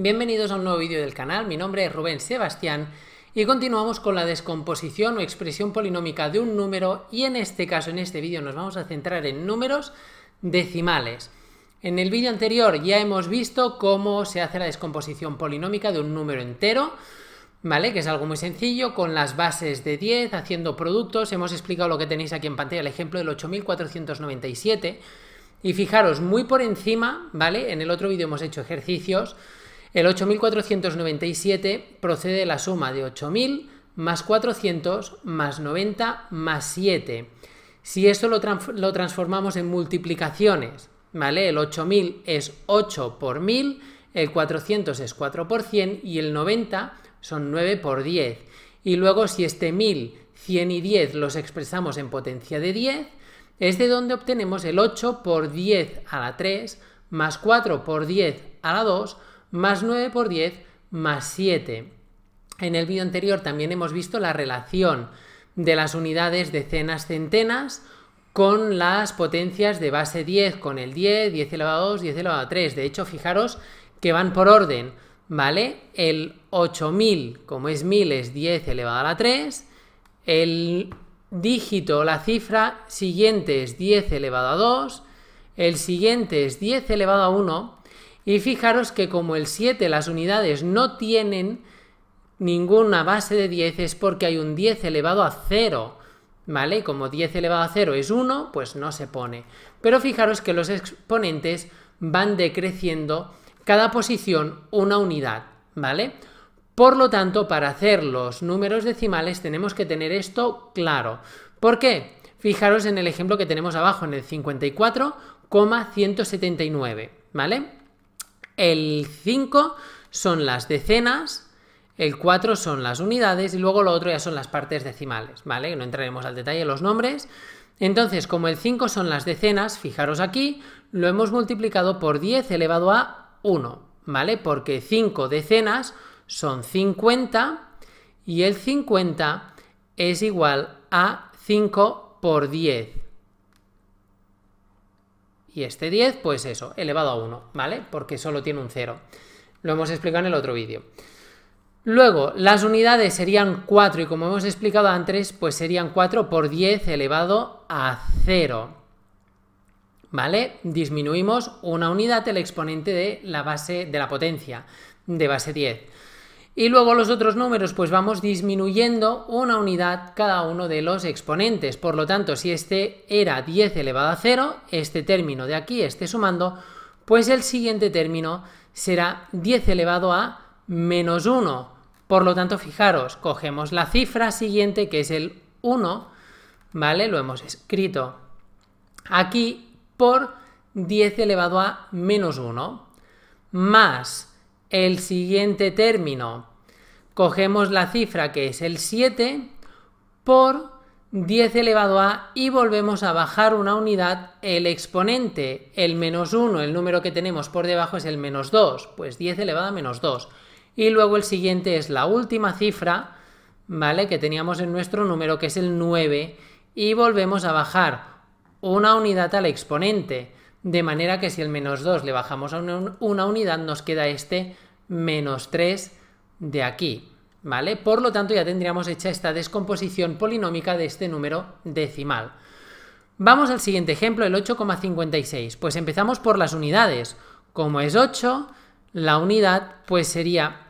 Bienvenidos a un nuevo vídeo del canal, mi nombre es Rubén Sebastián y continuamos con la descomposición o expresión polinómica de un número y en este caso, en este vídeo, nos vamos a centrar en números decimales. En el vídeo anterior ya hemos visto cómo se hace la descomposición polinómica de un número entero, ¿vale? Que es algo muy sencillo, con las bases de 10, haciendo productos, hemos explicado lo que tenéis aquí en pantalla, el ejemplo del 8497, y fijaros, muy por encima, ¿vale? En el otro vídeo hemos hecho ejercicios el 8.497 procede de la suma de 8.000 más 400 más 90 más 7. Si esto lo, transformamos en multiplicaciones, ¿vale? El 8.000 es 8 por 1.000, el 400 es 4 por 100 y el 90 son 9 por 10. Y luego si este 1.000, 100 y 10 los expresamos en potencia de 10, es de donde obtenemos el 8 por 10 a la 3 más 4 por 10 a la 2 más 9 por 10 más 7. En el vídeo anterior también hemos visto la relación de las unidades decenas-centenas con las potencias de base 10, con el 10, 10 elevado a 2, 10 elevado a 3. De hecho, fijaros que van por orden, ¿vale? El 8000, como es 1000, es 10 elevado a la 3. El dígito, la cifra siguiente es 10 elevado a 2. El siguiente es 10 elevado a 1. Y fijaros que como el 7 las unidades no tienen ninguna base de 10 es porque hay un 10 elevado a 0. ¿Vale? Como 10 elevado a 0 es 1, pues no se pone. Pero fijaros que los exponentes van decreciendo cada posición una unidad, ¿vale? Por lo tanto, para hacer los números decimales tenemos que tener esto claro. ¿Por qué? Fijaros en el ejemplo que tenemos abajo, en el 54,179, ¿vale? El 5 son las decenas, el 4 son las unidades y luego lo otro ya son las partes decimales, ¿vale? No entraremos al detalle los nombres. Entonces, como el 5 son las decenas, fijaros aquí, lo hemos multiplicado por 10 elevado a 1, ¿vale? Porque 5 decenas son 50 y el 50 es igual a 5 por 10, y este 10, pues eso, elevado a 1, ¿vale? Porque solo tiene un 0. Lo hemos explicado en el otro vídeo. Luego, las unidades serían 4 y como hemos explicado antes, pues serían 4 por 10 elevado a 0. ¿Vale? Disminuimos una unidad el exponente de la base de la potencia de base 10. Y luego los otros números, pues vamos disminuyendo una unidad cada uno de los exponentes. Por lo tanto, si este era 10 elevado a 0, este término de aquí, este sumando, pues el siguiente término será 10 elevado a menos 1. Por lo tanto, fijaros, cogemos la cifra siguiente, que es el 1, ¿vale? Lo hemos escrito aquí por 10 elevado a menos 1, más el siguiente término, cogemos la cifra que es el 7 por 10 elevado a y volvemos a bajar una unidad el exponente, el menos 1, el número que tenemos por debajo es el menos 2, pues 10 elevado a menos 2. Y luego el siguiente es la última cifra, ¿vale? Que teníamos en nuestro número, que es el 9, y volvemos a bajar una unidad al exponente, de manera que si el menos 2 le bajamos a una unidad nos queda este menos 3 de aquí, ¿vale? Por lo tanto, ya tendríamos hecha esta descomposición polinómica de este número decimal. Vamos al siguiente ejemplo, el 8,56. Pues empezamos por las unidades. Como es 8, la unidad pues sería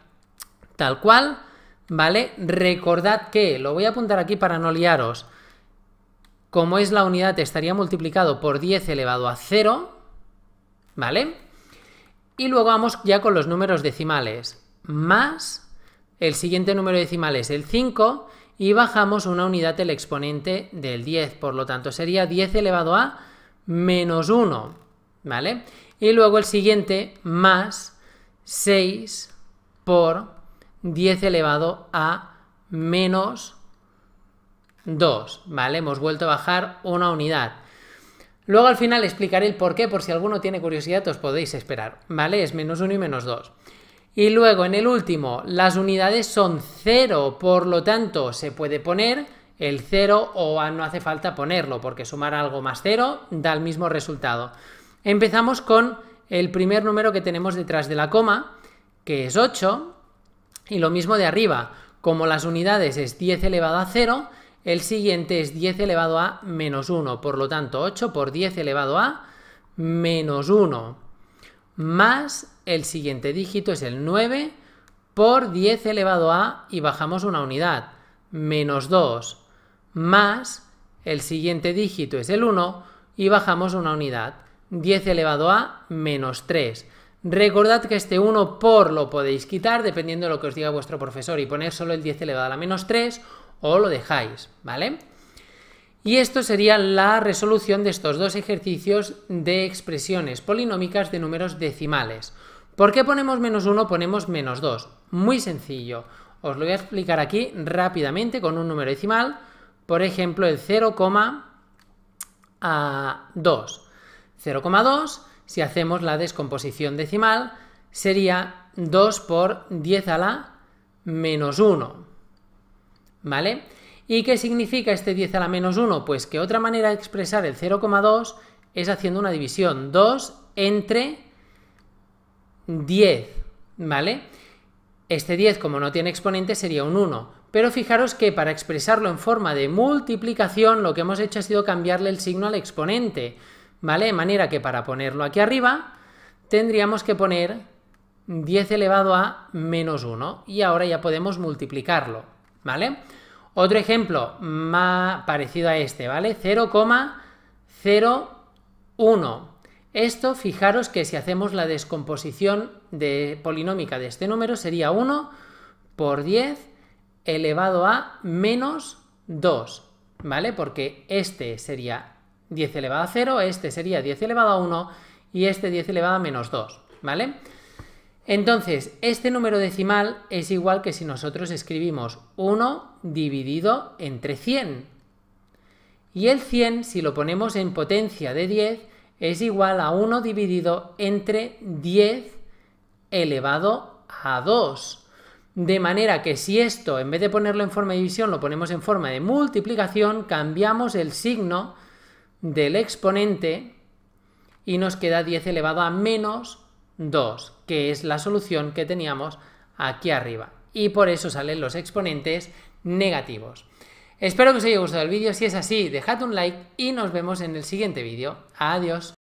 tal cual, ¿vale? Recordad que, lo voy a apuntar aquí para no liaros, como es la unidad estaría multiplicado por 10 elevado a 0, ¿vale? Y luego vamos ya con los números decimales, más el siguiente número decimal es el 5 y bajamos una unidad el exponente del 10, por lo tanto sería 10 elevado a menos 1, ¿vale? Y luego el siguiente más 6 por 10 elevado a menos 2, ¿vale? Hemos vuelto a bajar una unidad. Luego al final explicaré el por qué, por si alguno tiene curiosidad os podéis esperar, ¿vale? Es menos 1 y menos 2. Y luego en el último, las unidades son 0, por lo tanto se puede poner el 0 o no hace falta ponerlo, porque sumar algo más 0 da el mismo resultado. Empezamos con el primer número que tenemos detrás de la coma, que es 8, y lo mismo de arriba. Como las unidades es 10 elevado a 0, el siguiente es 10 elevado a menos 1, por lo tanto 8 por 10 elevado a menos 1 más el siguiente dígito es el 9 por 10 elevado a y bajamos una unidad, menos 2, más el siguiente dígito es el 1 y bajamos una unidad, 10 elevado a menos 3. Recordad que este 1 por lo podéis quitar dependiendo de lo que os diga vuestro profesor y poner solo el 10 elevado a la menos 3 o lo dejáis, ¿vale? Y esto sería la resolución de estos dos ejercicios de expresiones polinómicas de números decimales. ¿Por qué ponemos menos 1? Ponemos menos 2. Muy sencillo. Os lo voy a explicar aquí rápidamente con un número decimal. Por ejemplo, el 0,2. 0,2, ah, si hacemos la descomposición decimal, sería 2 por 10 a la menos 1. ¿Vale? ¿Y qué significa este 10 a la menos 1? Pues que otra manera de expresar el 0,2 es haciendo una división 2 entre 10, ¿vale? Este 10, como no tiene exponente, sería un 1. Pero fijaros que para expresarlo en forma de multiplicación, lo que hemos hecho ha sido cambiarle el signo al exponente, ¿vale? De manera que para ponerlo aquí arriba, tendríamos que poner 10 elevado a menos 1. Y ahora ya podemos multiplicarlo, ¿vale? Otro ejemplo más parecido a este, ¿vale? 0,01. Esto, fijaros que si hacemos la descomposición de polinómica de este número, sería 1 por 10 elevado a menos 2, ¿vale? Porque este sería 10 elevado a 0, este sería 10 elevado a 1 y este 10 elevado a menos 2, ¿vale? Entonces, este número decimal es igual que si nosotros escribimos 1 dividido entre 100. Y el 100, si lo ponemos en potencia de 10, es igual a 1 dividido entre 10 elevado a 2. De manera que si esto, en vez de ponerlo en forma de división, lo ponemos en forma de multiplicación, cambiamos el signo del exponente y nos queda 10 elevado a menos 2, que es la solución que teníamos aquí arriba. Y por eso salen los exponentes negativos. Espero que os haya gustado el vídeo. Si es así, dejad un like y nos vemos en el siguiente vídeo. Adiós.